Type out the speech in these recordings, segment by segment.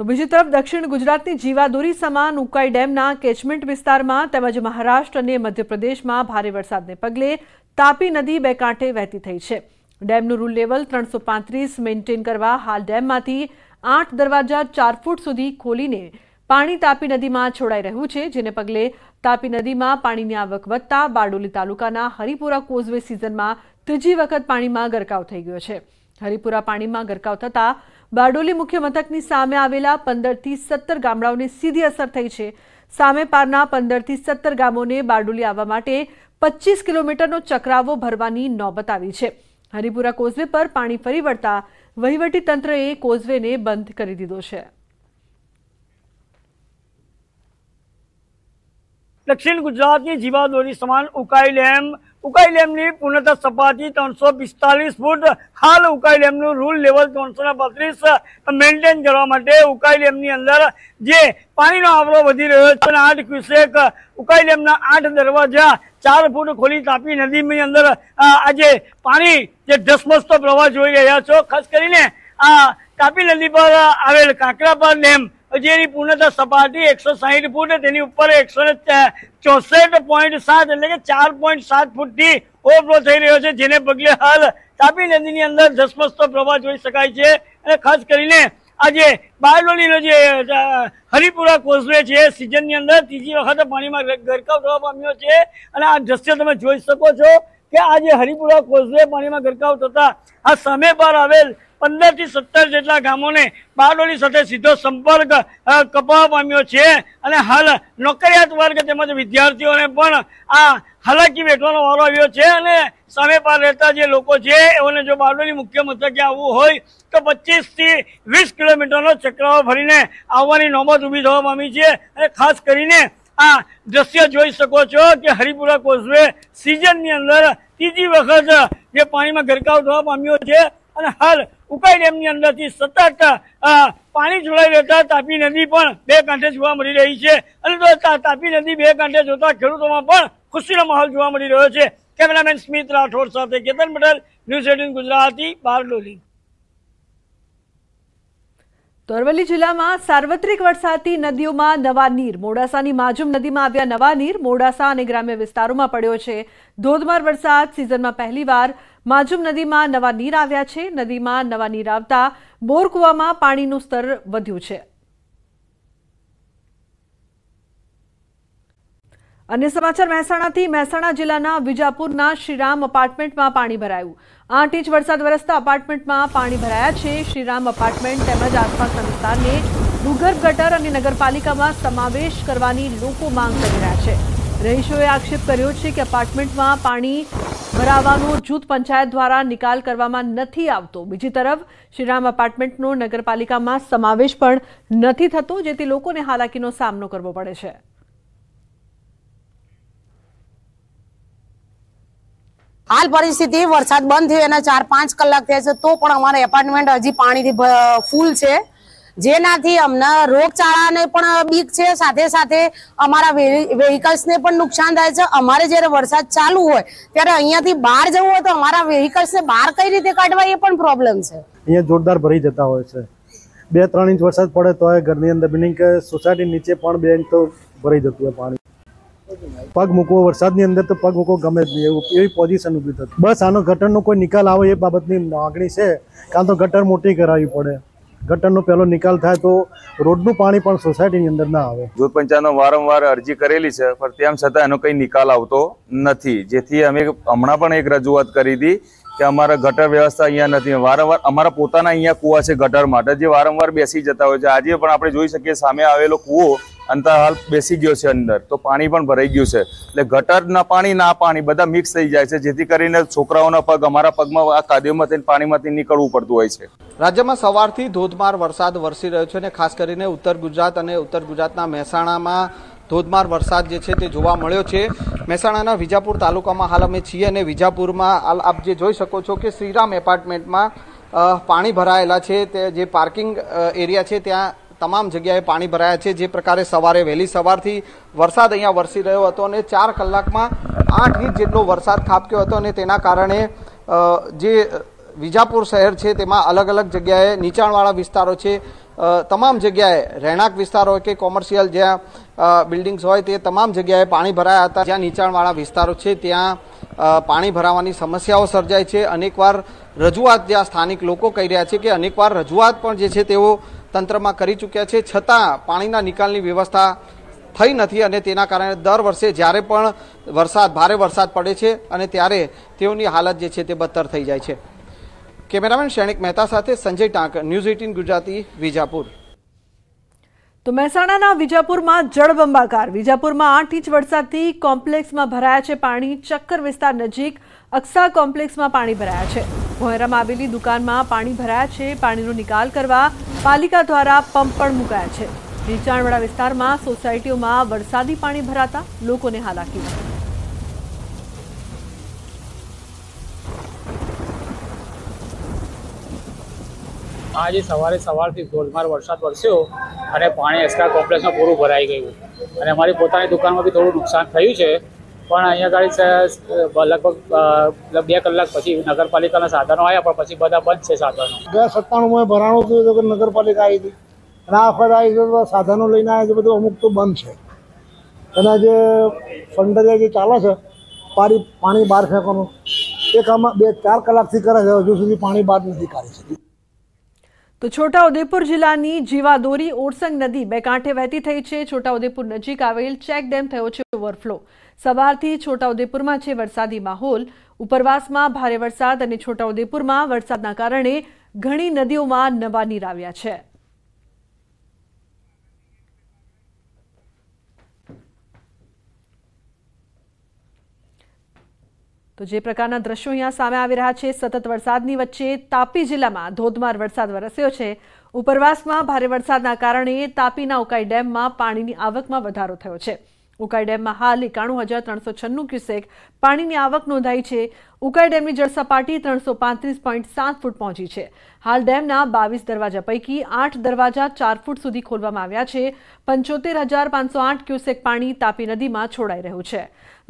તો બીજી તરફ દક્ષિણ ગુજરાતની જીવાદોરી સમાન ઉકાઈ ડેમના કેચમેન્ટ વિસ્તારમાં તેમજ મહારાષ્ટ્ર અને મધ્યપ્રદેશમાં ભારે વરસાદને પગલે તાપી નદી બે કાંઠે વહેતી થઈ છે ડેમનું રૂલ લેવલ ત્રણસો પાંત્રીસ મેન્ટેન કરવા હાલ ડેમમાંથી આઠ દરવાજા ચાર ફૂટ સુધી ખોલીને પાણી તાપી નદીમાં છોડાઈ રહ્યું છે જેને પગલે તાપી નદીમાં પાણીની આવક વધતા બારડોલી તાલુકાના હરિપુરા કોઝવે સિઝનમાં ત્રીજી વખત પાણીમાં ગરકાવ થઈ ગયો છે હરિપુરા પાણીમાં ગરકાવ થતાં બારડોલી મુખ્ય મથકની સામે આવેલા પંદરથી સત્તર ગામડાઓને સીધી અસર થઈ છે સામેપારના પંદરથી સત્તર ગામોને બારડોલી આવવા માટે પચીસ કિલોમીટરનો ચક્રાવો ભરવાની નોબત આવી છે હરિપુરા કોઝવે પર પાણી ફરી વળતા વહીવટી તંત્રએ કોઝવેને બંધ કરી દીધો છે દક્ષિણ ગુજરાતની જીવાદોરી સમાન ઉકાઈ ડેમ ઉકાઈ ડેમની પૂર્ણત સપાટી ત્રણસો પિસ્તાલીસ ફૂટ હાલ ઉકાઈ ડેમનું રૂલ લેવલ ત્રણસો બત્રીસ મેન્ટેન કરવા માટે ઉકાઈ ડેમની અંદર જે પાણીનો આવરો વધી રહ્યો છે આઠ ક્યુસેક ઉકાઈ ડેમના આઠ દરવાજા ચાર ફૂટ ખોલી તાપી નદીની અંદર આજે પાણી જે ધસમસતો પ્રવાહ જોઈ રહ્યા છો ખાસ કરીને આ તાપી નદી પર આવેલ કાકરાપાર ડેમ જેની પૂર્ણતા સપાટી એકસો સાહીઠ ફૂટ તેની ઉપર એકસો ચોસઠ પોઈન્ટ સાત એટલે કે ચાર પોઈન્ટ સાત ફૂટથી ઓવરફ્લો થઈ રહ્યો છે જેને પગલે હાલ તાપી નદીની અંદર ધસમસતો પ્રવાહ જોઈ શકાય છે અને ખાસ કરીને આજે બારડોલીનો જે હરિપુરા કોઝવે છે સિઝનની અંદર ત્રીજી વખત પાણીમાં ગરકાવ થવા પામ્યો છે અને આ દ્રશ્ય તમે જોઈ શકો છો કે આજે હરિપુરા કોઝવે પાણીમાં ગરકાવ થતા આ સામે પર આવેલ પંદર થી સત્તર જેટલા ગામોને બારડોલી સાથે સીધો સંપર્ક કપાવા પામ્યો છે અને હાલ નોકરિયાત વર્ગ તેમજ વિદ્યાર્થીઓને પણ આ હાલાકી વેઠવાનો વારો આવ્યો છે અને સામે પાર રહેતા જે લોકો છે એઓને જો બારડોલી મુખ્ય મથકે આવવું હોય તો પચીસથી વીસ કિલોમીટરનો ચક્રાઓ ફરીને આવવાની નોબત ઊભી થવા પામી છે અને ખાસ કરીને આ દ્રશ્ય જોઈ શકો છો કે હરિપુરા કોઝવે ની અંદર ત્રીજી વખત જે પાણીમાં ગરકાવ થવા પામ્યો છે અને હાલ ઉકાઈ ડેમની અંદરથી સતત પાણી જોડાઈ રહેતા તાપી નદી પણ બે કાંઠે જોવા મળી રહી છે અને તો તાપી નદી બે કાંઠે જોતા ખેડૂતોમાં પણ ખુશીનો માહોલ જોવા મળી રહ્યો છે કેમેરામેન સ્મિત રાઠોડ સાથે કેતન પટેલ ન્યૂઝ એટીન ગુજરાતી બારડોલી તો અરવલ્લી જિલ્લામાં સાર્વત્રિક વરસાદથી નદીઓમાં નવા નીર મોડાસાની માજુમ નદીમાં આવ્યા નવા નીર મોડાસા અને ગ્રામ્ય વિસ્તારોમાં પડ્યો છે ધોધમાર વરસાદ સિઝનમાં પહેલીવાર માજુમ નદીમાં નવા નીર આવ્યા છે નદીમાં નવા નીર આવતા બોરકુવામાં પાણીનું સ્તર વધ્યું છે અન્ય સમાચાર મહેસાણાથી મહેસાણા જિલ્લાના વિજાપુરના શ્રીરામ અપાર્ટમેન્ટમાં પાણી ભરાયું આઠ ઇંચ વરસાદ વરસતા અપાર્ટમેન્ટમાં પાણી ભરાયા છે શ્રીરામ અપાર્ટમેન્ટ તેમજ આસપાસના વિસ્તારને ભૂગર્ભ ગટર અને નગરપાલિકામાં સમાવેશ કરવાની લોકો માંગ કરી રહ્યા છે રહીશોએ આક્ષેપ કર્યો છે કે અપાર્ટમેન્ટમાં પાણી ભરાવાનો જૂથ પંચાયત દ્વારા નિકાલ કરવામાં નથી આવતો બીજી તરફ શ્રીરામ અપાર્ટમેન્ટનો નગરપાલિકામાં સમાવેશ પણ નથી થતો જેથી લોકોને હાલાકીનો સામનો કરવો પડે છે હાલ પરિસ્થિતિ વરસાદ બંધ થયો એના ચાર પાંચ કલાક થયા છે તો પણ અમારા એપાર્ટમેન્ટ હજી પાણીથી ફૂલ છે જેનાથી અમને રોગચાળાને પણ બીક છે સાથે સાથે અમારા વેહિકલ્સને પણ નુકસાન થાય છે અમારે જ્યારે વરસાદ ચાલુ હોય ત્યારે અહીંયાથી બહાર જવું હોય તો અમારા વેહિકલ્સને બહાર કઈ રીતે કાઢવા એ પણ પ્રોબ્લેમ છે અહીંયા જોરદાર ભરી જતા હોય છે બે ત્રણ ઇંચ વરસાદ પડે તો ઘરની અંદર બિલ્ડિંગ કે સોસાયટી નીચે પણ બે ઇંચ તો ભરી જતું હોય પાણી પગ મૂકવો વરસાદની અંદર તો પગ મૂકવો ગમે જ નહીં એવું એવી પોઝિશન ઊભી થતી બસ આનો ગટરનો કોઈ નિકાલ આવે એ બાબતની માગણી છે કાં તો ગટર મોટી કરાવવી પડે ગટરનો પહેલો નિકાલ થાય તો રોડનું પાણી પણ સોસાયટીની અંદર ના આવે દૂધ પંચાયતનો વારંવાર અરજી કરેલી છે પણ તેમ છતાં એનો કંઈ નિકાલ આવતો નથી જેથી અમે હમણાં પણ એક રજૂઆત કરી હતી કે અમારા ગટર વ્યવસ્થા અહીંયા નથી વારંવાર અમારા પોતાના અહીંયા કૂવા છે ગટર માટે જે વારંવાર બેસી જતા હોય છે આજે પણ આપણે જોઈ શકીએ સામે આવેલો કૂવો અંતર હાલ બેસી ગયો છે અંદર તો પાણી પણ ભરાઈ ગયું છે એટલે ગટરના પાણી ના પાણી બધા મિક્સ થઈ જાય છે જેથી કરીને છોકરાઓના પગ અમારા પગમાં આ કાદીઓમાં થઈને પાણીમાંથી નીકળવું પડતું હોય છે રાજ્યમાં સવારથી ધોધમાર વરસાદ વરસી રહ્યો છે અને ખાસ કરીને ઉત્તર ગુજરાત અને ઉત્તર ગુજરાતના મહેસાણામાં ધોધમાર વરસાદ જે છે તે જોવા મળ્યો છે મહેસાણાના વિજાપુર તાલુકામાં હાલ અમે છીએ અને વિજાપુરમાં હાલ આપ જે જોઈ શકો છો કે શ્રીરામ એપાર્ટમેન્ટમાં પાણી ભરાયેલા છે તે જે પાર્કિંગ એરિયા છે ત્યાં તમામ જગ્યાએ પાણી ભરાયા છે જે પ્રકારે સવારે વહેલી સવારથી વરસાદ અહીંયા વરસી રહ્યો હતો અને ચાર કલાકમાં આઠ ઇંચ જેટલો વરસાદ ખાબક્યો હતો અને તેના કારણે જે વિજાપુર શહેર છે તેમાં અલગ અલગ જગ્યાએ નીચાણવાળા વિસ્તારો છે તમામ જગ્યાએ રહેણાંક વિસ્તારો કે કોમર્શિયલ જ્યાં બિલ્ડિંગ્સ હોય તે તમામ જગ્યાએ પાણી ભરાયા હતા જ્યાં નીચાણવાળા વિસ્તારો છે ત્યાં પાણી ભરાવાની સમસ્યાઓ સર્જાય છે અનેકવાર રજૂઆત જ્યાં સ્થાનિક લોકો કહી રહ્યા છે કે અનેકવાર રજૂઆત પણ જે છે તેઓ તંત્રમાં કરી ચૂક્યા છે છતાં પાણીના નિકાલની વ્યવસ્થા થઈ નથી અને તેના કારણે દર વર્ષે જ્યારે પણ વરસાદ ભારે વરસાદ પડે છે અને ત્યારે તેઓની હાલત જે છે તે બદતર થઈ જાય છે કેમેરામેન શ્રેણિક મહેતા સાથે સંજય ટાંક ન્યૂઝ એટીન ગુજરાતી વિજાપુર તો મહેસાણાના વિજાપુરમાં જળબંબાકાર વિજાપુરમાં આઠ ઇંચ વરસાદથી કોમ્પ્લેક્સમાં ભરાયા છે પાણી ચક્કર વિસ્તાર નજીક અક્ષા કોમ્પ્લેક્સમાં પાણી ભરાયા છે ભોયરામાં આવેલી દુકાનમાં પાણી ભરાયા છે પાણીનો નિકાલ કરવા પાલિકા દ્વારા પંપ પણ મુકાયા છે નીચાણવાળા વિસ્તારમાં સોસાયટીઓમાં વરસાદી પાણી ભરાતા લોકોને હાલાકી આજે સવારે સવારથી ધોધમાર વરસાદ વરસ્યો અને પાણી એસ્કાર કોમ્પ્લેક્સમાં પૂરું ભરાઈ ગયું અને અમારી પોતાની દુકાનમાં બી થોડું નુકસાન થયું છે પણ અહીંયા ગાડી લગભગ બે કલાક પછી નગરપાલિકાના સાધનો આવ્યા પણ પછી બધા બંધ છે સાધનો ગયા સત્તાણુંમાં ભરાણું થયું તો નગરપાલિકા આવી હતી અને આ વખત આવી સાધનો લઈને આવ્યા છે બધું અમુક તો બંધ છે એના જે ફંડરિયા જે ચાલે છે પાણી પાણી બહાર ફેંકવાનું એ કામ બે ચાર કલાકથી કરે છે હજુ સુધી પાણી બહાર નથી કાઢી શકતી તો છોટાઉદેપુર જિલ્લાની જીવાદોરી ઓરસંગ નદી બે કાંઠે વહેતી થઈ છે છોટાઉદેપુર નજીક આવેલ ચેક ડેમ થયો છે ઓવરફ્લો સવારથી છોટાઉદેપુરમાં છે વરસાદી માહોલ ઉપરવાસમાં ભારે વરસાદ અને છોટાઉદેપુરમાં વરસાદના કારણે ઘણી નદીઓમાં નવા નીર આવ્યા છે તો જે પ્રકારના દ્રશ્યો અહીંયા સામે આવી રહ્યા છે સતત વરસાદની વચ્ચે તાપી જિલ્લામાં ધોધમાર વરસાદ વરસ્યો છે ઉપરવાસમાં ભારે વરસાદના કારણે તાપીના ઉકાઈ ડેમમાં પાણીની આવકમાં વધારો થયો છે ઉકાઈ ડેમમાં હાલ એકાણું હજાર ત્રણસો છન્નું ક્યુસેક પાણીની આવક નોંધાઈ છે ઉકાઈ ડેમની જળસપાટી ત્રણસો પાંત્રીસ પોઈન્ટ સાત ફૂટ પહોંચી છે હાલ ડેમના બાવીસ દરવાજા પૈકી આઠ દરવાજા ચાર ફૂટ સુધી ખોલવામાં આવ્યા છે પંચોતેર હજાર પાંચસો આઠ ક્યુસેક પાણી તાપી નદીમાં છોડાઈ રહ્યું છે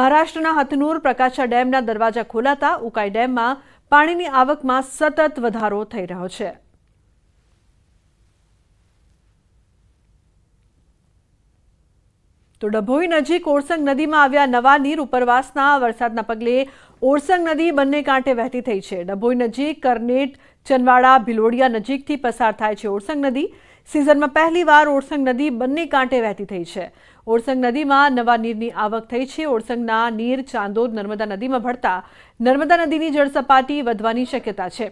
મહારાષ્ટ્રના હથનૂર પ્રકાશા ડેમના દરવાજા ખોલાતા ઉકાઈ ડેમમાં પાણીની આવકમાં સતત વધારો થઈ રહ્યો છે તો ડભોઈ નજીક ઓરસંગ નદીમાં આવ્યા નવા નીર ઉપરવાસના વરસાદના પગલે ઓરસંગ નદી બંને કાંઠે વહેતી થઈ છે ડભોઈ નજીક કરનેટ ચનવાડા ભિલોડિયા નજીકથી પસાર થાય છે ઓરસંગ નદી સિઝનમાં પહેલીવાર ઓરસંગ નદી બંને કાંઠે વહેતી થઈ છે ઓરસંગ નદીમાં નવા નીરની આવક થઈ છે ઓરસંગના નીર ચાંદોદ નર્મદા નદીમાં ભળતા નર્મદા નદીની જળસપાટી વધવાની શક્યતા છે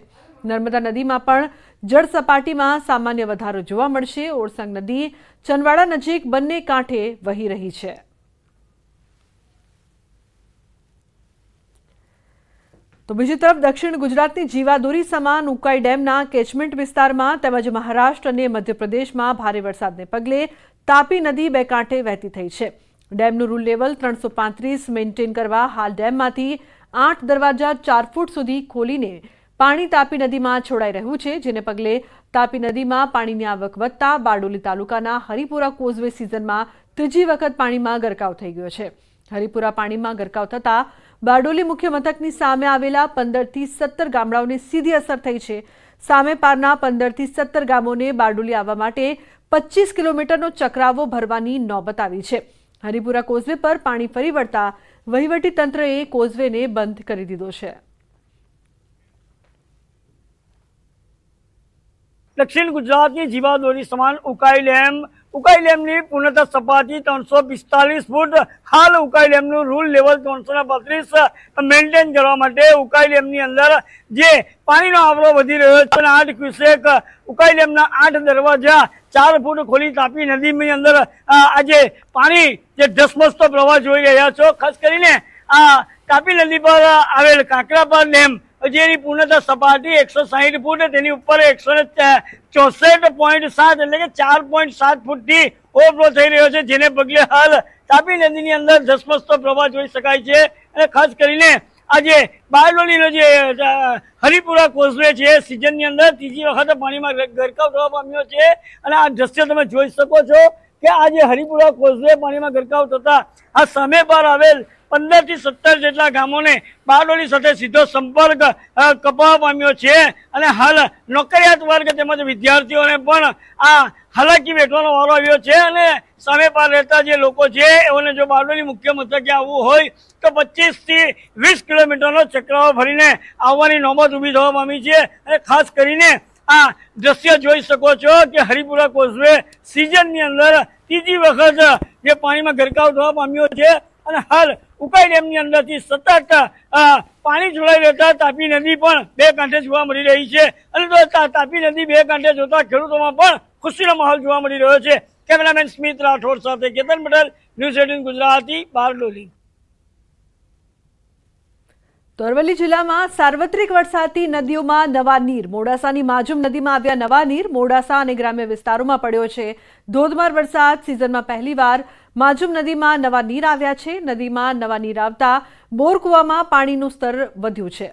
નર્મદા નદીમાં પણ જળ સપાટીમાં સામાન્ય વધારો જોવા મળશે ઓરસંગ નદી ચનવાડા નજીક બંને કાંઠે વહી રહી છે તો બીજી તરફ દક્ષિણ ગુજરાતની જીવાદોરી સમાન ઉકાઈ ડેમના કેચમેન્ટ વિસ્તારમાં તેમજ મહારાષ્ટ્ર અને મધ્યપ્રદેશમાં ભારે વરસાદને પગલે તાપી નદી બે કાંઠે વહેતી થઈ છે ડેમનું રૂલ લેવલ ત્રણસો પાંત્રીસ મેન્ટેન કરવા હાલ ડેમમાંથી આઠ દરવાજા ચાર ફૂટ સુધી ખોલીને પાણી તાપી નદીમાં છોડાઈ રહ્યું છે જેને પગલે તાપી નદીમાં પાણીની આવક વધતા બારડોલી તાલુકાના હરિપુરા કોઝવે સિઝનમાં ત્રીજી વખત પાણીમાં ગરકાવ થઈ ગયો છે હરિપુરા પાણીમાં ગરકાવ થતાં બારડોલી મુખ્ય મથકની સામે આવેલા પંદરથી સત્તર ગામડાઓને સીધી અસર થઈ છે સામેપારના પંદરથી સત્તર ગામોને બારડોલી આવવા માટે પચીસ કિલોમીટરનો ચક્રાવો ભરવાની નોબત આવી છે હરિપુરા કોઝવે પર પાણી ફરી વળતા વહીવટીતંત્રએ કોઝવેને બંધ કરી દીધો છે દક્ષિણ ગુજરાતની જીવાદોરી સમાન ઉકાઈ ડેમ ઉકાઈ ડેમની પૂર્ણત સપાટી ત્રણસો પિસ્તાલીસ ફૂટ હાલ ઉકાઈ ડેમનું રૂલ લેવલ ત્રણસો બત્રીસ મેન્ટેન કરવા માટે ઉકાઈ ડેમની અંદર જે પાણીનો આવરો વધી રહ્યો છે આઠ ક્યુસેક ઉકાઈ ડેમના આઠ દરવાજા ચાર ફૂટ ખોલી તાપી નદીની અંદર આજે પાણી જે ધસમસતો પ્રવાહ જોઈ રહ્યા છો ખાસ કરીને આ તાપી નદી પર આવેલ કાકરાપાર ડેમ જેની પૂર્ણતા સપાટી એકસો સાહીઠ ફૂટ તેની ઉપર એકસો ચોસઠ પોઈન્ટ સાત એટલે કે ચાર પોઈન્ટ સાત ફૂટથી ઓવરફ્લો થઈ રહ્યો છે જેને પગલે હાલ તાપી નદીની અંદર ધસમસતો પ્રવાહ જોઈ શકાય છે અને ખાસ કરીને આજે બારડોલીનો જે હરિપુરા કોઝવે છે સિઝનની અંદર ત્રીજી વખત પાણીમાં ગરકાવ થવા પામ્યો છે અને આ દ્રશ્ય તમે જોઈ શકો છો કે આજે હરિપુરા કોઝવે પાણીમાં ગરકાવ થતા આ સામે પર આવેલ પંદર થી સત્તર જેટલા ગામોને બારડોલી સાથે સીધો સંપર્ક કપાવા પામ્યો છે અને હાલ નોકરિયાત વર્ગ તેમજ વિદ્યાર્થીઓને પણ આ હાલાકી વેઠવાનો વારો આવ્યો છે અને સામે પાર રહેતા જે લોકો છે એઓને જો બારડોલી મુખ્ય મથકે આવવું હોય તો પચીસ થી વીસ કિલોમીટરનો ચક્રાઓ ફરીને આવવાની નોબત ઊભી થવા પામી છે અને ખાસ કરીને આ દ્રશ્ય જોઈ શકો છો કે હરિપુરા કોઝવે સિઝનની અંદર ત્રીજી વખત જે પાણીમાં ગરકાવ થવા પામ્યો છે અને હાલ ઉકાઈ ડેમની અંદરથી સતત પાણી જોડાઈ રહેતા તાપી નદી પણ બે કાંઠે જોવા મળી રહી છે અને તો તાપી નદી બે કાંઠે જોતા ખેડૂતોમાં પણ ખુશીનો માહોલ જોવા મળી રહ્યો છે કેમેરામેન સ્મિત રાઠોડ સાથે કેતન પટેલ ન્યૂઝ એટીન ગુજરાતી બારડોલી તો અરવલ્લી જિલ્લામાં સાર્વત્રિક વરસાદથી નદીઓમાં નવા નીર મોડાસાની માજુમ નદીમાં આવ્યા નવા નીર મોડાસા અને ગ્રામ્ય વિસ્તારોમાં પડ્યો છે ધોધમાર વરસાદ સિઝનમાં પહેલીવાર માજુમ નદીમાં નવા નીર આવ્યા છે નદીમાં નવા નીર આવતા બોરકુવામાં પાણીનું સ્તર વધ્યું છે